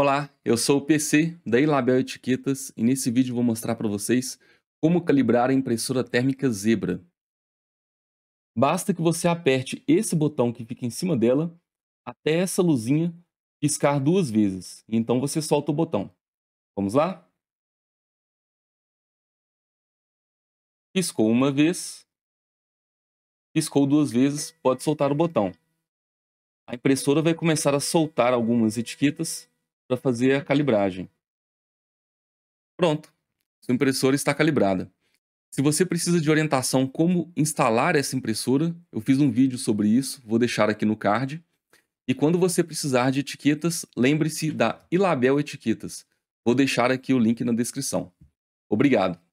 Olá, eu sou o PC da Ilabel Etiquetas e nesse vídeo vou mostrar para vocês como calibrar a impressora térmica Zebra. Basta que você aperte esse botão que fica em cima dela até essa luzinha piscar duas vezes, e então você solta o botão. Vamos lá? Piscou uma vez, piscou duas vezes, pode soltar o botão. A impressora vai começar a soltar algumas etiquetas para fazer a calibragem. Pronto, sua impressora está calibrada. Se você precisa de orientação como instalar essa impressora, eu fiz um vídeo sobre isso, vou deixar aqui no card. E quando você precisar de etiquetas, lembre-se da Ilabel Etiquetas. Vou deixar aqui o link na descrição. Obrigado.